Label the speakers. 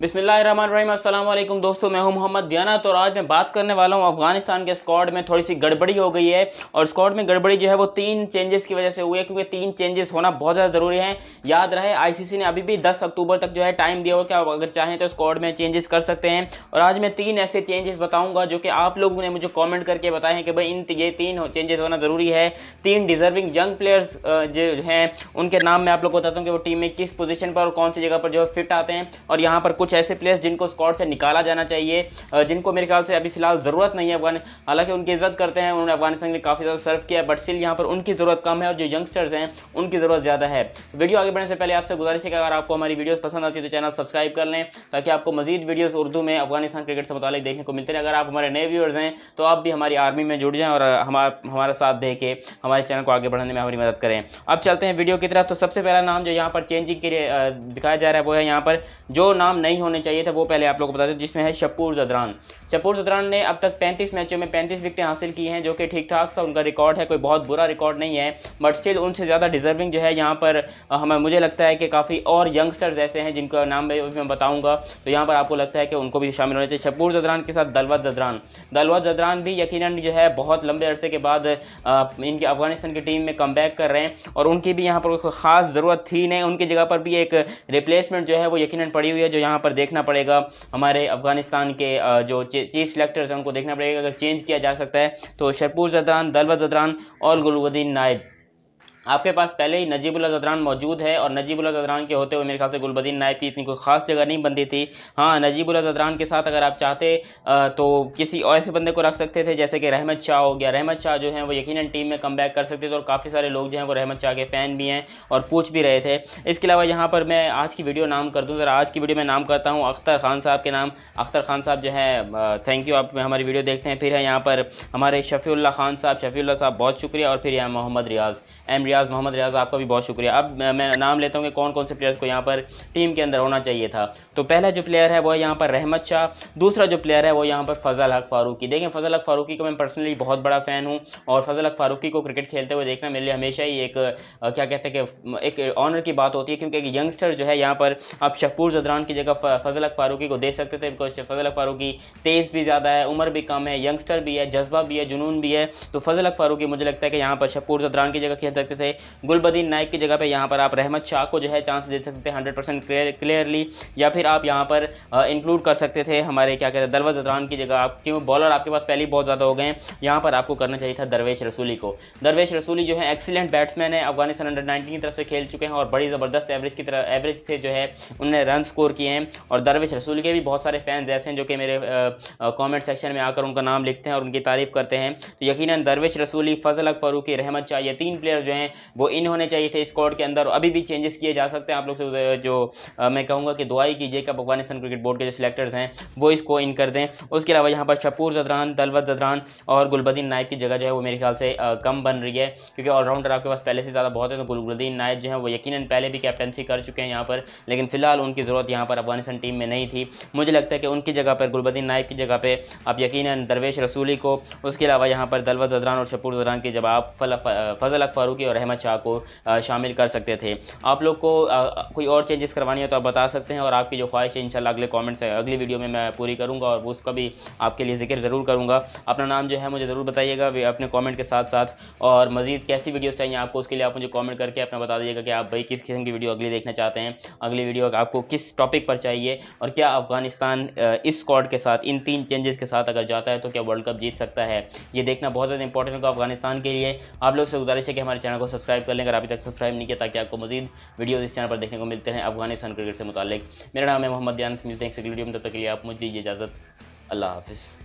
Speaker 1: बिसमीम दोस्तों मैं हूं मोहम्मद दियाना तो आज मैं बात करने वाला हूं अफगानिस्तान के स्कॉड में थोड़ी सी गड़बड़ी हो गई है और स्कॉड में गड़बड़ी जो है वो तीन चेंजेस की वजह से हुई है क्योंकि तीन चेंजेस होना बहुत ज़्यादा ज़रूरी है याद रहे आईसीसी ने अभी भी 10 अक्टूबर तक जो है टाइम दिया हुआ कि आप अगर चाहें तो स्कॉड में चेंजेस कर सकते हैं और आज मैं तीन ऐसे चेंजेस बताऊँगा जो कि आप लोगों ने मुझे कॉमेंट करके बताए हैं कि भाई इन ये तीन चेंजेस होना ज़रूरी है तीन डिजर्विंग यंग प्लेयर्स जो हैं उनके नाम मैं आप लोग को बताता हूँ कि वो टीम में किस पोजिशन पर और कौन सी जगह पर जो है फिट आते हैं और यहाँ पर कुछ ऐसे प्लेयर्स जिनको स्कॉट से निकाला जाना चाहिए जिनको मेरे ख्याल से अभी फिलहाल ज़रूरत नहीं है अफगान हालांकि उनकी इज्जत करते हैं उन्होंने अफगानिस्तान के काफ़ी ज़्यादा सर्व किया बट स्टिल यहाँ पर उनकी ज़रूरत कम है और जो यंगस्टर्स हैं उनकी ज़रूरत ज़्यादा है वीडियो आगे बढ़ने से पहले आपसे गुजारिश है कि अगर आपको हमारी वीडियोज़ पसंद आती है तो चैनल सब्सक्राइब कर लें ताकि आपको मजीद वीडियोज़ उर्दू में अफगानिस्तान क्रिकेट से मुतालिक देखने को मिलते हैं अगर आप हमारे नए व्यूअर्स हैं तो आप भी हमारी आर्मी में जुड़ जाएँ और हमारा हमारा साथ दे के हमारे चैनल को आगे बढ़ाने में हमारी मदद करें अब चलते हैं वीडियो की तरफ तो सबसे पहला नाम जो यहाँ पर चेंजिंग के लिए दिखाया जा रहा है वो है यहाँ पर जो नाम नहीं नहीं होने चाहिए था वो पहले आप लोग को बता दें जिसमें है शपूर जदरान शपूर जदरान ने अब तक 35 मैचों में 35 विकटें हासिल की हैं जो कि ठीक ठाक सा उनका रिकॉर्ड है कोई बहुत बुरा रिकॉर्ड नहीं है बट स्टिल उनसे ज़्यादा डिजर्विंग जो है यहाँ पर हमें मुझे लगता है कि काफ़ी और यंगस्टर्स ऐसे हैं जिनका नाम मैं बताऊँगा तो यहाँ पर आपको लगता है कि उनको भी शामिल होना चाहिए शपूर जदरान के साथ दलवत जदरान दलवत जदरान भी यकीन जो है बहुत लंबे अरसे के बाद इनके अफगानिस्तान की टीम में कम कर रहे हैं और उनकी भी यहाँ पर कोई खास ज़रूरत थी नहीं उनकी जगह पर भी एक रिप्लेसमेंट जो है वो यकीन पड़ी हुई है जो यहाँ पर देखना पड़ेगा हमारे अफगानिस्तान के जो चीफ सेलेक्टर्स हैं उनको देखना पड़ेगा अगर चेंज किया जा सकता है तो शरपूर जदरान दलवा जदरान और गुलबद्दीन नायब आपके पास पहले ही नजीबुल्ला जदरान मौजूद है और नजीबुल्ला जदरान के होते हुए मेरे ख्याल से गुलबदीन नायब की इतनी कोई खास जगह नहीं बनती थी हाँ नजीबुल्ला जदरान के साथ अगर आप चाहते तो किसी और ऐसे बंदे को रख सकते थे जैसे कि रहमत शाह हो गया रहमत शाह जो है वो यकीन टीम में कम कर सकते थे और काफ़ी सारे लोग जो हैं वो रहमत शाह के फ़ैन भी हैं और पूछ भी रहे थे इसके अलावा यहाँ पर मैं आज की वीडियो नाम कर दूँ ज़रा आज की वीडियो में नाम करता हूँ अख्तर खान साहब के नाम अख्तर खान साहब जो है थैंक यू आप हमारी वीडियो देखते हैं फिर है यहाँ पर हमारे शफी खान साहब शफी साहब बहुत शुक्रिया और फिर यहाँ मोहम्मद रियाज़ एम रियाज मोहम्मद रियाज आपका भी बहुत शुक्रिया अब मैं नाम लेता हूँ कि कौन कौन से प्लेयर्स को यहाँ पर टीम के अंदर होना चाहिए था तो पहला जो प्लेयर है वो यहाँ पर रहमत शाह दूसरा जो प्लेयर है वो यहाँ पर फजल हक फारूकी देखें फजल हक फारूकी का मैं पर्सनली बहुत बड़ा फ़ैन हूँ और फजल हक फारूकी को क्रिकेट खेलते हुए देखना मेरे लिए हमेशा ही एक क्या कहते हैं कि एक ऑनर की बात होती है क्योंकि एक यंगस्टर जो है यहाँ पर आप शकूर जदरान की जगह फजल अक फारूकी को दे सकते थे बिकॉज फजल अक फारूकी तेज़ भी ज़्यादा है उम्र भी कम है यंगस्टर भी है जज्बा भी है जुनून भी है तो फजल अक फारूकी मुझे लगता है कि यहाँ पर शकूर जदरान की जगह खेल सकते थे थे गुलबदीन नाइक की जगह पे यहाँ पर आप रहमत शाह को जो है चांस दे सकते थे हंड्रेड परसेंट क्लियरली या फिर आप यहाँ पर इंक्लूड कर सकते थे हमारे क्या कहते हैं दलवत दतरान की जगह आप क्यों बॉलर आपके पास पहले ही बहुत ज़्यादा हो गए हैं यहाँ पर आपको करना चाहिए था दरवेश रसूली को दरवेश रसूली जो है एक्सीलेंट बैट्समैन है अफगानिस्तान अंडर नाइनटीन की तरफ से खेल चुके हैं और बड़ी ज़बरदस्त एवरेज की तरह एवरेज से जो है उन्होंने रन स्कोर किए हैं और दरवेश रसूल के भी बहुत सारे फैंस ऐसे हैं जो कि मेरे कमेंट सेक्शन में आकर उनका नाम लिखते हैं और उनकी तारीफ करते हैं तो यकीनन दरवेश रसूली फजल अक फरूकी रहमत शाह ये तीन प्लेयर जो हैं वो इन होने चाहिए थे स्कॉड के अंदर अभी भी चेंजेस किए जा सकते हैं आप लोग से जो मैं कहूँगा कि दुआई कीजिए कि अफगानिस्तान क्रिकेट बोर्ड के जो सिलेक्टर्स हैं वो इसको इन कर दें उसके अलावा यहाँ पर शपूर जदरान दलवत जदरान और गुलबद्दीन नायब की जगह जो है वो मेरे ख्याल से कम बन रही है क्योंकि ऑलराउंडर आपके पास पहले से ज़्यादा बहुत है तो गुलबद्दीन नायब जो है वो यकीन पहले भी कैप्टनसी कर चुके हैं यहाँ पर लेकिन फिलहाल उनकी ज़रूरत यहाँ पर अफगानिस्तान टीम में नहीं थी मुझे लगता है कि उनकी जगह पर गुलबद्दीन नायब की जगह पर आप यकीन दरवेश रसूली को उसके अलावा यहाँ पर दलवत जदरान और शपूर जदरान की जब आप फजल फारूकी और अहमद शाह को शामिल कर सकते थे आप लोग को कोई और चेंजेस करवानी है तो आप बता सकते हैं और आपकी जो ख्वाहिश है इंशाल्लाह अगले कमेंट्स है अगली वीडियो में मैं पूरी करूँगा और उसका भी आपके लिए जिक्र ज़रूर करूँगा अपना नाम जो है मुझे ज़रूर बताइएगा अपने कॉमेंट के साथ साथ और मज़ीद कैसी वीडियोज़ चाहिए आपको उसके लिए आप मुझे कॉमेंट करके अपना बता दीजिएगा कि आप भाई किस किस्म की वीडियो अगली देखना चाहते हैं अगली वीडियो आपको किस टॉपिक पर चाहिए और क्या अफगानिस्तान इस स्कॉड के साथ इन तीन चेंजेस के साथ अगर जाता है तो क्या वर्ल्ड कप जीत सकता है ये देखना बहुत ज़्यादा इंपॉर्टेंट होगा अफगानिस्तान के लिए आप लोग से गुजारिश है कि हमारे चैनल को को सब्सक्राइब कर लें अगर अभी तक सब्सक्राइब नहीं किया ताकि आपको मजीद वीडियो इस चैनल पर देखने को मिलते हैं अफगानिस्तान क्रिकेट से मुतल मेरा नाम है मोहम्मद यानस मिलते हैं एक वीडियो में तब तक के लिए आप मुझे इजाज़त अल्लाह हाफिज़